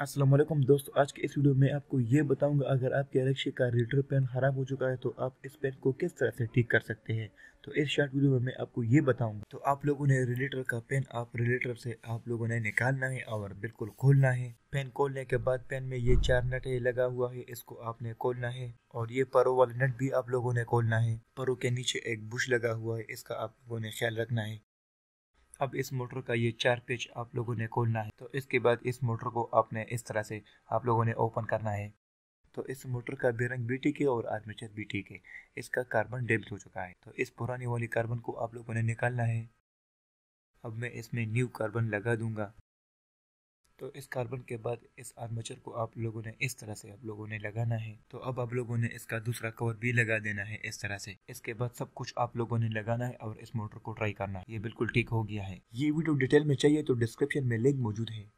असलम दोस्तों आज के इस वीडियो में आपको ये बताऊंगा अगर आपके एलेक्सी का रीडर पेन ख़राब हो चुका है तो आप इस पेन को किस तरह से ठीक कर सकते हैं तो इस शॉर्ट वीडियो में मैं आपको ये बताऊंगा तो आप लोगों ने रिलेटर का पेन आप रिलेटर से आप लोगों ने निकालना है और बिल्कुल खोलना है पेन खोलने के बाद पेन में ये चार नट लगा हुआ है इसको आपने खोलना है और ये परो वाला नट भी आप लोगों ने खोलना है परो के नीचे एक बुश लगा हुआ है इसका आप लोगों ने ख्याल रखना है अब इस मोटर का ये चार पेज आप लोगों ने खोलना है तो इसके बाद इस मोटर को आपने इस तरह से आप लोगों ने ओपन करना है तो इस मोटर का बेरंग भी ठीक है और आर्मेचर भी ठीक है इसका कार्बन डेब्ट हो चुका है तो इस पुरानी वाली कार्बन को आप लोगों ने निकालना है अब मैं इसमें न्यू कार्बन लगा दूंगा तो इस कार्बन के बाद इस आर्मेचर को आप लोगों ने इस तरह से आप लोगों ने लगाना है तो अब आप लोगों ने इसका दूसरा कवर भी लगा देना है इस तरह से इसके बाद सब कुछ आप लोगों ने लगाना है और इस मोटर को ट्राई करना है ये बिल्कुल ठीक हो गया है ये वीडियो डिटेल में चाहिए तो डिस्क्रिप्शन में लिंक मौजूद है